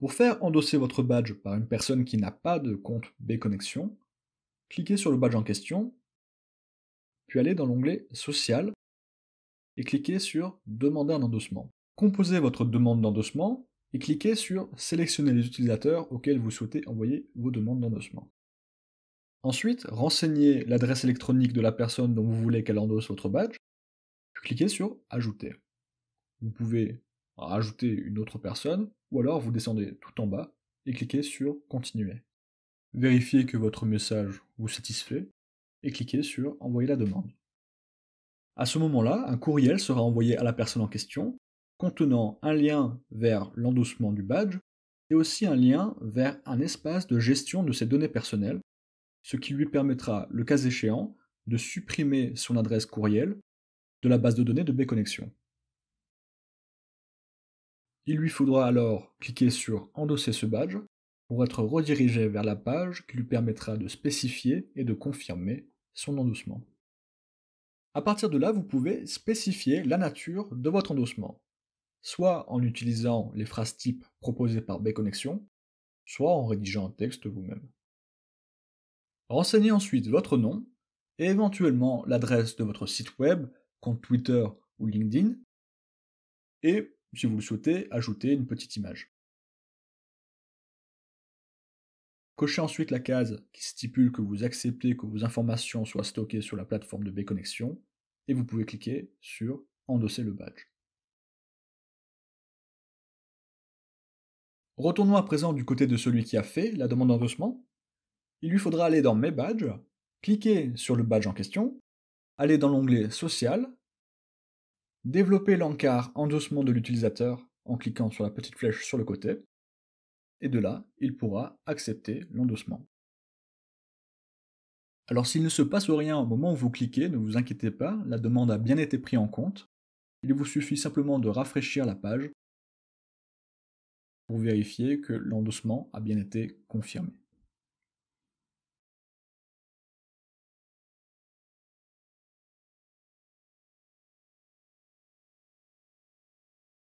Pour faire endosser votre badge par une personne qui n'a pas de compte B-Connexion, cliquez sur le badge en question, puis allez dans l'onglet Social et cliquez sur Demander un endossement. Composez votre demande d'endossement et cliquez sur Sélectionner les utilisateurs auxquels vous souhaitez envoyer vos demandes d'endossement. Ensuite, renseignez l'adresse électronique de la personne dont vous voulez qu'elle endosse votre badge, puis cliquez sur Ajouter. Vous pouvez rajouter une autre personne ou alors vous descendez tout en bas et cliquez sur Continuer. Vérifiez que votre message vous satisfait et cliquez sur Envoyer la demande. À ce moment-là, un courriel sera envoyé à la personne en question contenant un lien vers l'endossement du badge et aussi un lien vers un espace de gestion de ses données personnelles, ce qui lui permettra, le cas échéant, de supprimer son adresse courriel de la base de données de b il lui faudra alors cliquer sur Endosser ce badge pour être redirigé vers la page qui lui permettra de spécifier et de confirmer son endossement. À partir de là, vous pouvez spécifier la nature de votre endossement, soit en utilisant les phrases types proposées par Bconnexion, soit en rédigeant un texte vous-même. Renseignez ensuite votre nom et éventuellement l'adresse de votre site web, compte Twitter ou LinkedIn, et si vous le souhaitez, ajoutez une petite image. Cochez ensuite la case qui stipule que vous acceptez que vos informations soient stockées sur la plateforme de B-Connexion et vous pouvez cliquer sur Endosser le badge. Retournons à présent du côté de celui qui a fait la demande d'endossement. Il lui faudra aller dans Mes badges, cliquer sur le badge en question, aller dans l'onglet Social développer l'encart endossement de l'utilisateur en cliquant sur la petite flèche sur le côté, et de là, il pourra accepter l'endossement. Alors s'il ne se passe rien au moment où vous cliquez, ne vous inquiétez pas, la demande a bien été prise en compte. Il vous suffit simplement de rafraîchir la page pour vérifier que l'endossement a bien été confirmé.